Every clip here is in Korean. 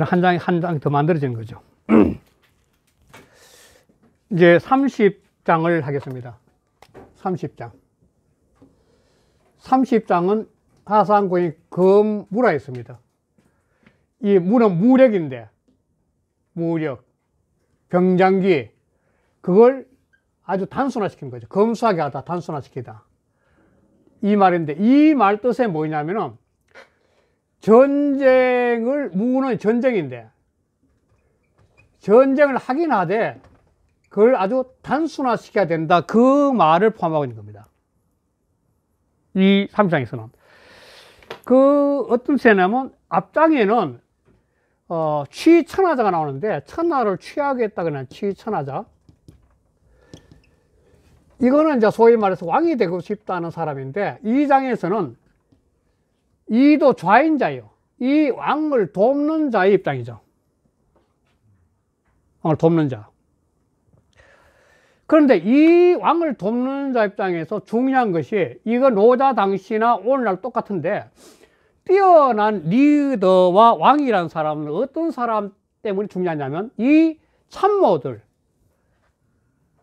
한 장이 한장 더만들어진 거죠. 이제 30장을 하겠습니다. 30장. 30장은 하산궁이 금무라 있습니다. 이 무는 무력인데, 무력, 병장기, 그걸 아주 단순화시킨 거죠. 검수하게 하다, 단순화시키다. 이 말인데, 이 말 뜻에 뭐냐면은, 전쟁을 무는 전쟁인데 전쟁을 하긴 하되 그걸 아주 단순화시켜야 된다 그 말을 포함하고 있는 겁니다 이 3장에서는 그 어떤 세냐면 앞장에는 어, 취천하자가 나오는데 천하를 취하겠다 그냥 취천하자 이거는 이제 소위 말해서 왕이 되고 싶다는 사람인데 2 장에서는 이도 좌인자요. 이 왕을 돕는 자의 입장이죠. 왕을 돕는 자. 그런데 이 왕을 돕는 자 입장에서 중요한 것이 이거 노자 당시나 오늘날 똑같은데 뛰어난 리더와 왕이라는 사람은 어떤 사람 때문에 중요하냐면 이 참모들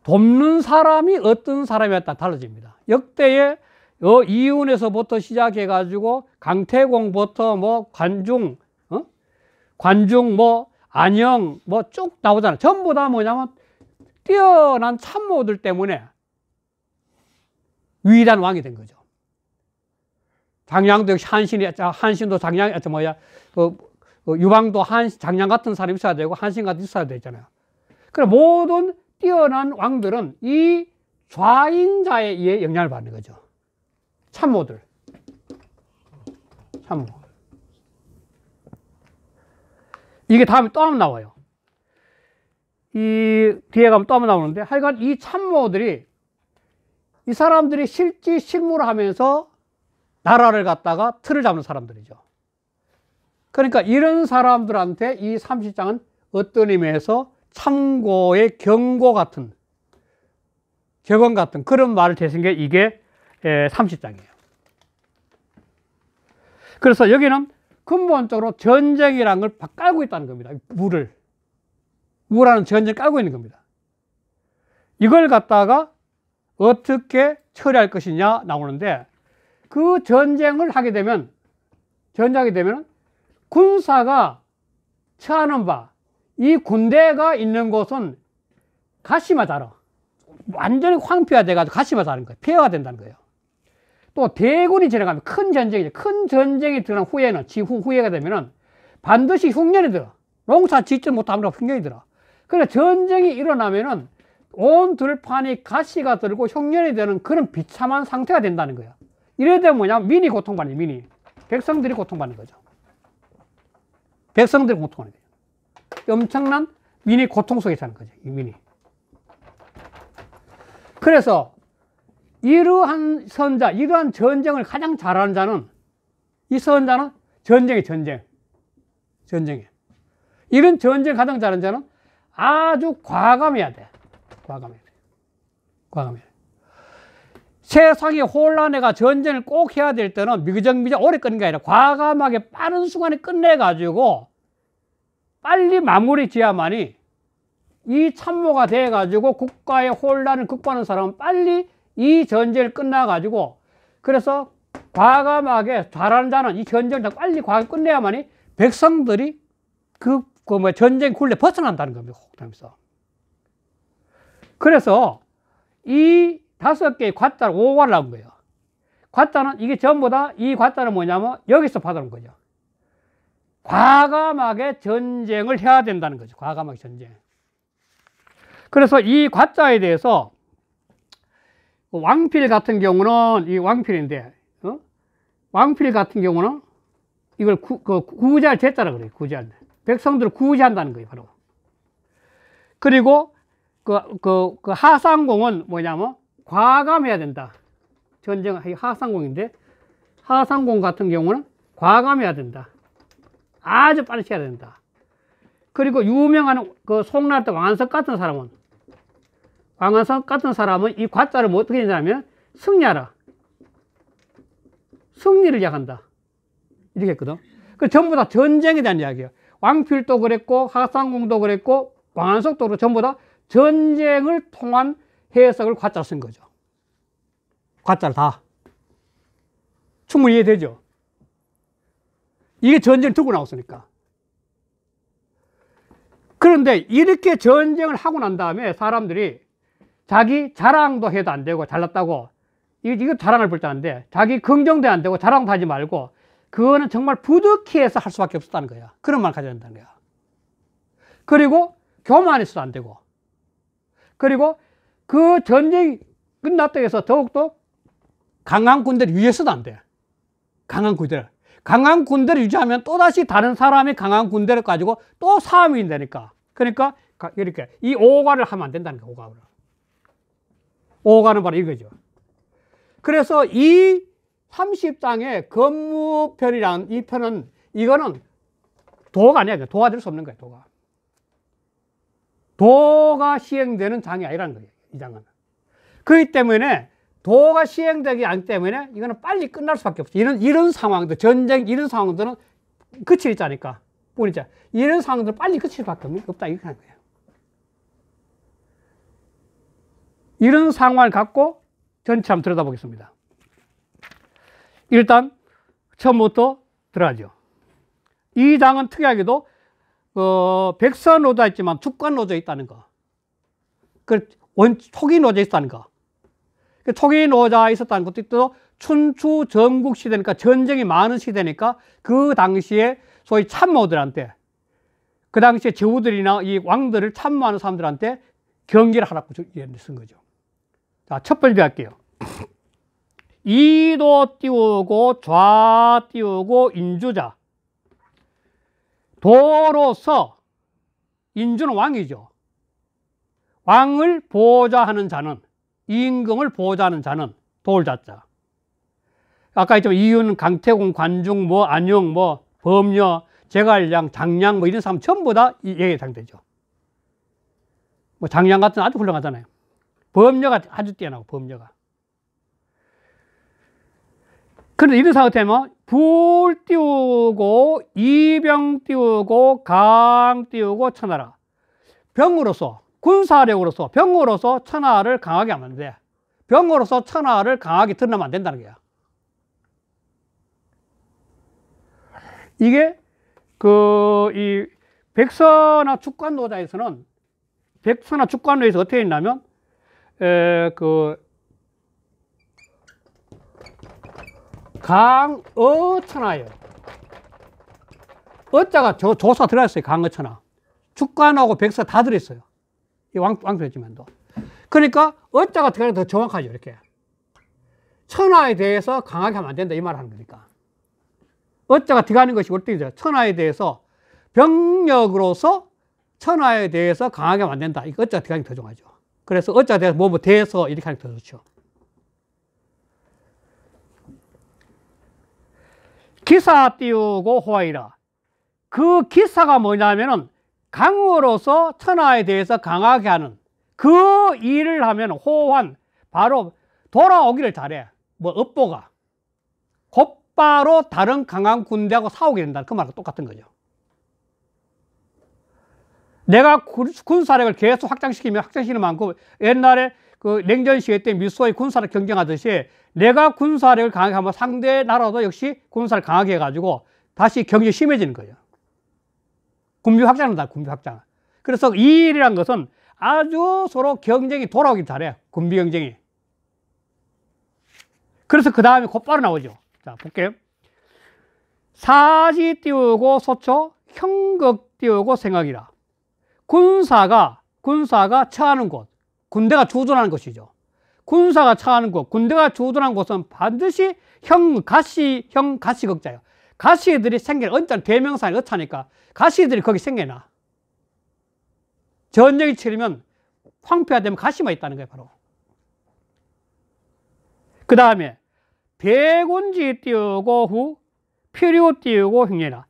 돕는 사람이 어떤 사람이었다 달라집니다. 역대의 어, 이윤에서부터 시작해가지고 강태공부터 뭐 관중, 어? 관중 뭐 안영 뭐쭉 나오잖아. 전부 다 뭐냐면 뛰어난 참모들 때문에 위대한 왕이 된 거죠. 장량도 한신이, 한신도 장량, 뭐야, 그, 그, 유방도 한, 장량 같은 사람이 있어야 되고 한신 같은 있어야 되잖아요. 그래, 모든 뛰어난 왕들은 이 좌인자에 의해 영향을 받는 거죠. 참모들. 참모. 이게 다음에 또 한번 나와요. 이 뒤에 가면 또 한번 나오는데 하여간 이 참모들이 이 사람들이 실지 실무를 하면서 나라를 갖다가 틀을 잡는 사람들이죠. 그러니까 이런 사람들한테 이 30장은 어떤 의미에서 참고의 경고 같은 격언 같은 그런 말을 대신 게 이게 30장이에요. 예, 그래서 여기는 근본적으로 전쟁이라는 걸 깔고 있다는 겁니다. 물을. 우라는 전쟁 깔고 있는 겁니다. 이걸 갖다가 어떻게 처리할 것이냐 나오는데 그 전쟁을 하게 되면 전쟁이 되면 군사가 처하는 바 이 군대가 있는 곳은 가시마 자라 완전히 황폐화돼가지고 가시마 자는 거예요. 폐허가 된다는 거예요. 또 대군이 지나가면 큰 전쟁이 큰 전쟁이 드는 후에는 지후 후에가 되면은 반드시 흉년이 들어 농사 짓지 못하면 흉년이 들어 그래 전쟁이 일어나면은 온 들판이 가시가 들고 흉년이 되는 그런 비참한 상태가 된다는 거야 이래 되면 뭐냐 미니 고통받는 미니 백성들이 고통받는 거죠 백성들이 고통받는 거죠 엄청난 미니 고통 속에 사는 거죠 이 민이 그래서 이러한 선자, 이러한 전쟁을 가장 잘하는 자는 이 선자는 전쟁이 전쟁. 전쟁이. 이런 전쟁 가장 잘하는 자는 아주 과감해야 돼. 과감해야 돼. 과감해야 돼. 세상이 혼란해가 전쟁을 꼭 해야 될 때는 미정미정 오래 끄는 게 아니라 과감하게 빠른 순간에 끝내가지고 빨리 마무리 지어야만이 이 참모가 돼가지고 국가의 혼란을 극복하는 사람은 빨리 이 전쟁을 끝나가지고 그래서 과감하게 잘하는 자는 이 전쟁을 빨리 과감 끝내야만이 백성들이 그, 그뭐 전쟁 굴레 벗어난다는 겁니다. 혹담에서. 그래서 이 다섯 개의 과자를 오가를 나 거예요. 과자는 이게 전부 다이 과자는 뭐냐면 여기서 받아 거죠. 과감하게 전쟁을 해야 된다는 거죠. 과감하게 전쟁. 그래서 이 과자에 대해서 그 왕필 같은 경우는 이 왕필인데 어? 왕필 같은 경우는 이걸 구, 그 구제할 제자라 그래요 구제 백성들을 구제한다는 거예요 바로 그리고 그, 그, 그 하상공은 뭐냐면 과감해야 된다 전쟁 하상공인데 하상공 같은 경우는 과감해야 된다 아주 빠르게 해야 된다 그리고 유명한 그 송나라 왕석 같은 사람은 방한석 같은 사람은 이 과자를 뭐 어떻게 했냐면 승리하라. 승리를 약한다. 이렇게 했거든. 그 전부 다 전쟁에 대한 이야기예요. 왕필도 그랬고 하상공도 그랬고 왕한석도 그 전부 다 전쟁을 통한 해석을 과자로 쓴 거죠. 과자를 다. 충분히 이해되죠? 이게 전쟁을 두고 나왔으니까. 그런데 이렇게 전쟁을 하고 난 다음에 사람들이 자기 자랑도 해도 안 되고 잘났다고 이, 거 자랑을 불자인데 자기 긍정도 안 되고 자랑도 하지 말고 그거는 정말 부득이 해서 할 수밖에 없었다는 거야 그런 말 가져야 된다는 거야 그리고 교만해서도 안 되고 그리고 그 전쟁이 끝났다 해서 더욱더 강한 군대를 유해서도안 돼. 강한 군대를. 강한 군대를 유지하면 또다시 다른 사람이 강한 군대를 가지고 또 싸움이 된다니까. 그러니까 이렇게 이 오가를 하면 안 된다는 거야, 오가를. 오가는 바로 이거죠. 그래서 이 30장의 건무편이라이 편은 이거는 도가 아니야. 도가 될 수 없는 거야. 도가. 도가 시행되는 장이 아니라는 거예요. 이 장은. 그렇기 때문에 도가 시행되기 않 때문에 이거는 빨리 끝날 수밖에 없어. 이런 이런 상황들 전쟁 이런 상황들은 끝이 있자니까 뿐이자 이런 상황들 빨리 끝일 수밖에 없다 이렇게 하는 거야. 이런 상황을 갖고 전체 한번 들여다보겠습니다. 일단 처음부터 들어가죠. 이 당은 특이하게도 어, 백서 노조 있지만 주권 노조 있다는 거. 그 초기 노조 있다는 거. 그 초기 노조 있었다는 것도 또 춘추 전국 시대니까 전쟁이 많은 시대니까 그 당시에 소위 참모들한테 그 당시에 제후들이나 이 왕들을 참모하는 사람들한테 경계를 하라고 쓴 거죠. 자, 아, 첫벌비 할게요. 2도 띄우고 좌 띄우고 인주자. 도로서 인주는 왕이죠. 왕을 보호자하는 자는 임금을 보호자하는 자는 도자자 아까 했지이유 강태공, 관중, 뭐 안용, 뭐 범여, 제갈량, 장량 뭐 이런 사람 전부 다얘기당되죠뭐 장량 같은 아주 훌륭하잖아요. 범려가 아주 뛰어나고 범려가 그런데 이런 사고 때문불 뭐 띄우고 이병 띄우고 강 띄우고 천하라. 병으로서 군사력으로서 병으로서 천하를 강하게 하면 돼. 병으로서 천하를 강하게 드러나면 안 된다는 거야. 이게 그 이 백서나 축관노자에서는 백서나 축관노에서 어떻게 했냐면 에, 그강어천하요 어자가 저 조사 들어갔어요. 강어천하. 축관하고 백사 다 들어있어요. 왕, 왕조지만도. 그러니까 어자가 들어가는 더 정확하죠. 이렇게. 천하에 대해서 강하게 하면 안 된다. 이말 하는 거니까. 어자가 들어가는 것이 월등이죠. 천하에 대해서 병력으로서 천하에 대해서 강하게 하면 다이어자 들어가는 게더 정하죠. 그래서 어자 대서 뭐뭐 대서 이렇게 하는 게 더 좋죠. 기사 띄우고 호화이라. 그 기사가 뭐냐면은 강으로서 천하에 대해서 강하게 하는 그 일을 하면 호환 바로 돌아오기를 잘해. 뭐 업보가 곧바로 다른 강한 군대하고 싸우게 된다. 그 말과 똑같은 거죠. 내가 군사력을 계속 확장시키면 확장시키는 만큼 옛날에 그 냉전 시대 때 미소의 군사력 경쟁하듯이 내가 군사력을 강하게 하면 상대 나라도 역시 군사를 강하게 해가지고 다시 경쟁이 심해지는 거예요. 군비 확장한다, 군비 확장. 그래서 이 일이란 것은 아주 서로 경쟁이 돌아오기 잘해요. 군비 경쟁이. 그래서 그 다음에 곧바로 나오죠. 자, 볼게요. 사지 띄우고 소초, 형극 띄우고 생각이라. 군사가 군사가 처하는 곳, 군대가 조준하는 것이죠. 군사가 처하는 곳, 군대가 조준한 곳은 반드시 형 가시 형 가시 극자요 가시들이 생겨 언뜻 대명사에 어차니까 가시들이 거기 생겨나. 전쟁이 치르면 황폐화되면 가시만 있다는 거예요, 바로. 그 다음에 대군지 띄우고 후 표류 띄우고 흉내나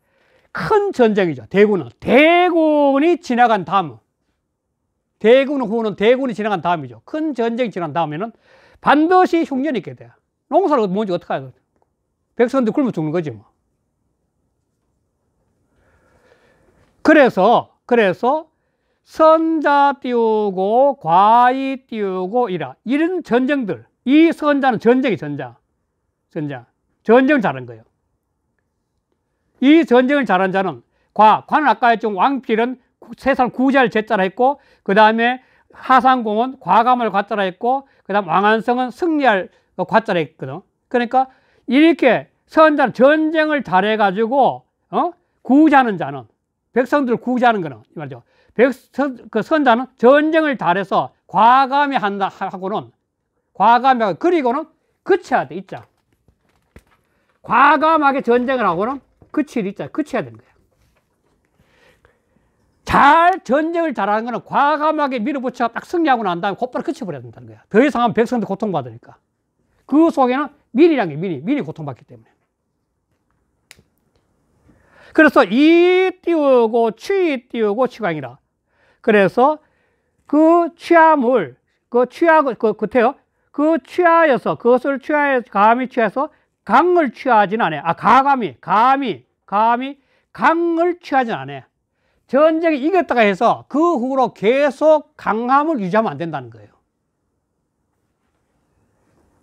큰 전쟁이죠. 대군은. 대군이 지나간 다음. 대군 후는 대군이 지나간 다음이죠. 큰 전쟁이 지난 다음에는 반드시 흉년이 있게 돼요. 농사를 뭔지 어떻게 하요 백성들 굶어 죽는 거지 뭐. 그래서, 그래서 선자 띄우고 과이 띄우고 이라. 이런 전쟁들. 이 선자는 전쟁이 전장. 전장. 전쟁 잘한 거예요. 이 전쟁을 잘한 자는 과, 관을 아까 했죠. 왕필은 세상 구제를 제자라 했고, 그 다음에 하상공은 과감을 과자라 했고, 그 다음 왕한성은 승리할 과자라 했거든. 그러니까 이렇게 선자 전쟁을 잘해가지고, 어? 구제하는 자는, 백성들 을 구제하는 거는, 이 말이죠. 백, 선, 그 선자는 전쟁을 잘해서 과감히 한다, 하고는, 과감하게 그리고는 그쳐야 돼, 있자. 과감하게 전쟁을 하고는 그칠 있잖아. 그쳐야 되는 거야. 잘 전쟁을 잘하는 거는 과감하게 밀어붙여 딱 승리하고 난 다음에 곧바로 그쳐버려야 된다는 거야. 더 이상 하면 백성들 고통받으니까. 그 속에는 미리란 게 미리, 미리 고통받기 때문에. 그래서 이 띄우고 취 띄우고 취광이라. 그래서 그 취함을 그취하그 그태요. 그 취하여서 그것을 취하여 감히 취해서 강을 취하진 않아요. 아 가감히 감히 감히 강을 취하진 않아요. 전쟁에 이겼다가 해서 그 후로 계속 강함을 유지하면 안 된다는 거예요.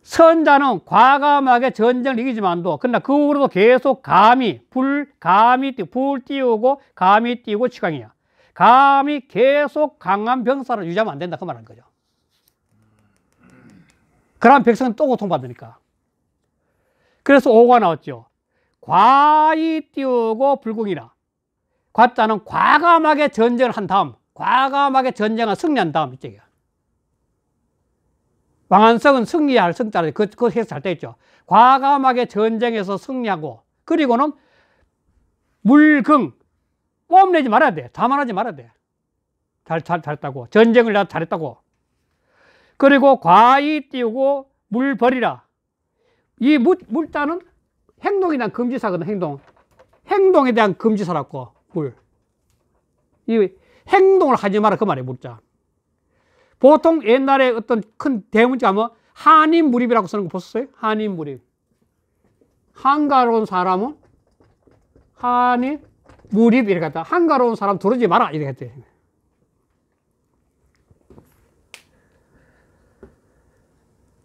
선자는 과감하게 전쟁을 이기지만도 그러나 그 후로도 계속 감히 불 감히 불 띄우고 감히 띄우고 치강이야. 감히 계속 강한 병사를 유지하면 안 된다 그 말한 거죠. 그러 백성은 또 고통받으니까. 그래서 오가 나왔죠. 과이 띄우고 불궁이라 과자는 과감하게 전쟁을 한 다음 과감하게 전쟁을 승리한 다음 이쪽이야 왕한성은 승리할 승자를 그, 그 해석 잘돼 있죠 과감하게 전쟁에서 승리하고 그리고는 물금 뽐내지 말아야 돼 자만하지 말아야 돼 잘, 잘, 잘했다고 전쟁을 나 잘했다고 그리고 과이 띄우고 물 버리라 이 물, 물자는 행동에 대한 금지사거든 행동 행동에 대한 금지사라고 물이 행동을 하지 마라 그말에묻자 보통 옛날에 어떤 큰 대문자 하면 뭐 한인 무립이라고 쓰는 거 보셨어요? 한인 무립 한가로운 사람은 한인 무립 이렇게 했다 한가로운 사람 두어지 마라 이렇게 했대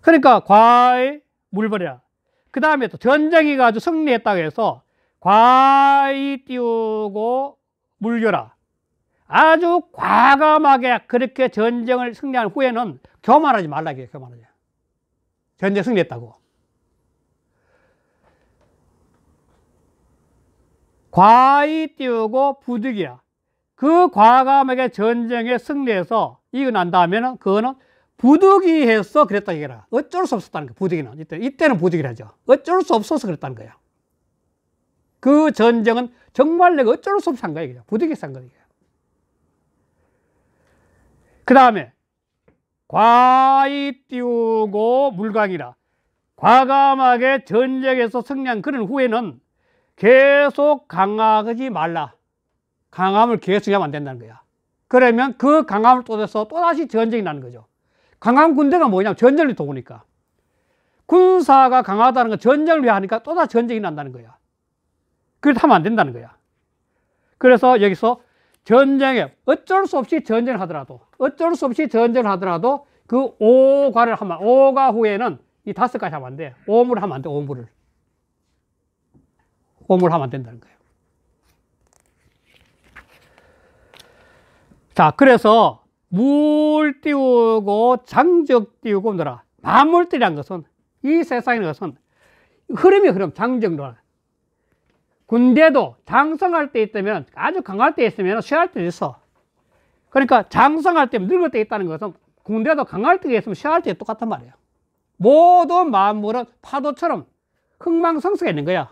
그러니까 과의 물벌이라 그 다음에 또전쟁이 아주 승리했다고 해서 과히 띄우고 물려라. 아주 과감하게 그렇게 전쟁을 승리한 후에는 교만하지 말라 그래 교만하지. 전쟁 승리했다고. 과히 띄우고 부득이야. 그 과감하게 전쟁에 승리해서 이겨난 다음에는 그거는 부득이해서 그랬다 이거라 어쩔 수 없었다는 거 부득이는. 이때, 이때는 부득이라 하죠. 어쩔 수 없어서 그랬다는 거야. 그 전쟁은 정말 내가 어쩔 수 없이 한 거야. 이거죠. 부득이해서 한 거야. 그 다음에, 과이 띄우고 물강이라. 과감하게 전쟁에서 승리한 그런 후에는 계속 강하지 말라. 강함을 계속 하면 안 된다는 거야. 그러면 그 강함을 쏟아서 또다시 전쟁이 나는 거죠. 강한 군대가 뭐냐면 전쟁을 도우니까. 군사가 강하다는 건 전쟁을 위해 하니까 또다 전쟁이 난다는 거야. 그렇다면 안 된다는 거야. 그래서 여기서 전쟁에 어쩔 수 없이 전쟁을 하더라도 어쩔 수 없이 전쟁을 하더라도 그 오가를 하면 오가 후에는 이 다섯 가지 하면 안 돼. 오물을 하면 안 돼. 오물을. 오물을 하면 안 된다는 거예요. 자, 그래서 물 띄우고 장적 띄우고 놀아 만물들이란 것은 이세상이라 것은 흐름이 흐름 장정론 군대도 장성할 때 있다면 아주 강할 때 있으면 쇠할 때 있어 그러니까 장성할 때 늙을 때 있다는 것은 군대도 강할 때 있으면 쇠할 때 똑같단 말이에요 모든 만물은 파도처럼 흥망성쇠가 있는 거야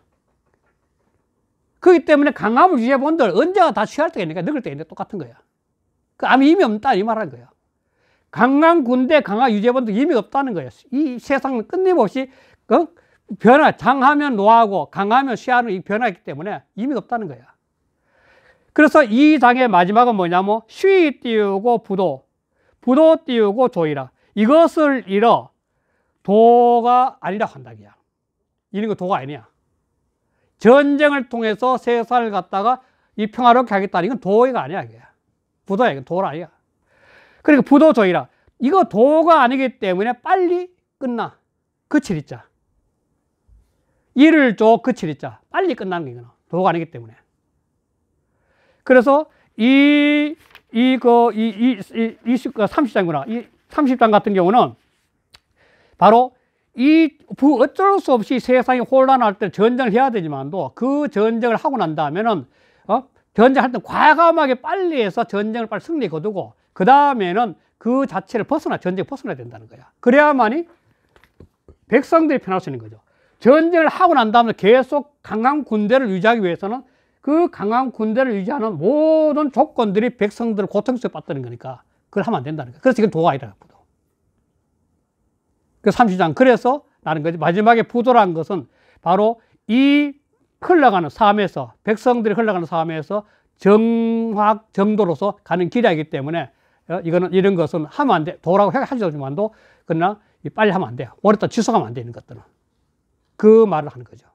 그렇기 때문에 강함을 유지해 본들 언제나 다 쇠할 때가 있는 거 늙을 때 있는 똑같은 거야 그 아무 의미 없다 이 말한 거예요. 강한 군대 강한 유재범도 의미 없다는 거예요. 이 세상은 끝내없이 어? 변화 장하면 노하고 강하면 쇠하는 이 변화이기 때문에 의미 없다는 거예요. 그래서 이 장의 마지막은 뭐냐면 쉬 띄우고 부도, 부도 띄우고 조이라. 이것을 잃어 도가 아니라 한다기야. 이런 거 도가 아니야. 전쟁을 통해서 세상을 갖다가 이 평화롭게 하겠다는 건 도의가 아니야. 이게. 부도야. 이거 도라 아니그러니 부도조이라. 이거 도가 아니기 때문에 빨리 끝나. 그칠이자. 이를 조 그칠이자. 빨리 끝나는 게 이거나. 도가 아니기 때문에. 그래서 이, 이, 그, 이, 이, 이, 이 30장이구나. 아, 이 30장 같은 경우는 바로 이 부, 어쩔 수 없이 세상이 혼란할 때 전쟁을 해야 되지만도 그 전쟁을 하고 난 다음에는, 어? 전쟁할 때 과감하게 빨리 해서 전쟁을 빨리 승리 거두고 그 다음에는 그 자체를 벗어나 전쟁 벗어나야 된다는 거야. 그래야만이 백성들이 편할 수 있는 거죠. 전쟁을 하고 난 다음에 계속 강한 군대를 유지하기 위해서는 그 강한 군대를 유지하는 모든 조건들이 백성들을 고통스럽게 빠뜨리는 거니까 그걸 하면 안 된다는 거야. 그래서 이건 도가이라고 부도. 그 30장. 그래서 나는 거지. 마지막에 부도란 것은 바로 이 흘러가는 삶에서 백성들이 흘러가는 삶에서 정확 정도로서 가는 길이기 때문에 어, 이거는 이런 것은 하면 안 돼. 도라고 하지만도 그러나 빨리 하면 안 돼요. 오랫다 취소하면 안 되는 것들은 그 말을 하는 거죠.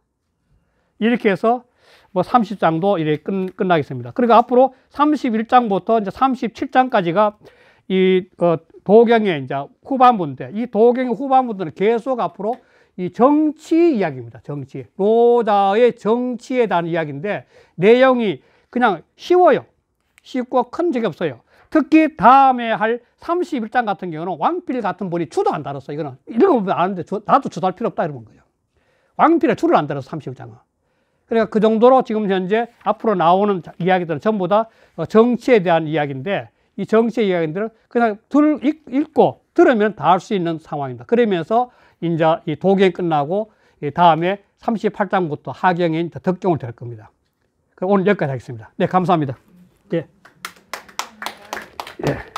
이렇게 해서 뭐 30장도 이렇게 끝, 끝나겠습니다. 그러니 앞으로 31장부터 이제 37장까지가 이 어, 도경의 이제 후반부인데 이 도경의 후반부들은 계속 앞으로 이 정치 이야기입니다. 정치. 로다의 정치에 대한 이야기인데 내용이 그냥 쉬워요. 쉽고 큰 적이 없어요. 특히 다음에 할 31장 같은 경우는 왕필 같은 분이 추도 안 달았어. 이거는 읽어보면 아는데 주, 나도 주도할 필요 없다 이런 거예요. 왕필의 추를 안 달았어. 31장은. 그러니까 그 정도로 지금 현재 앞으로 나오는 이야기들은 전부 다 어, 정치에 대한 이야기인데 이 정치의 이야기들은 그냥 들, 읽고 들으면 다 할 수 있는 상황입니다. 그러면서 인자 이 도경이 끝나고 이 다음에 38장부터 하경인 이 덕경을 될 겁니다. 오늘 여기까지 하겠습니다. 네, 감사합니다. 예. 예.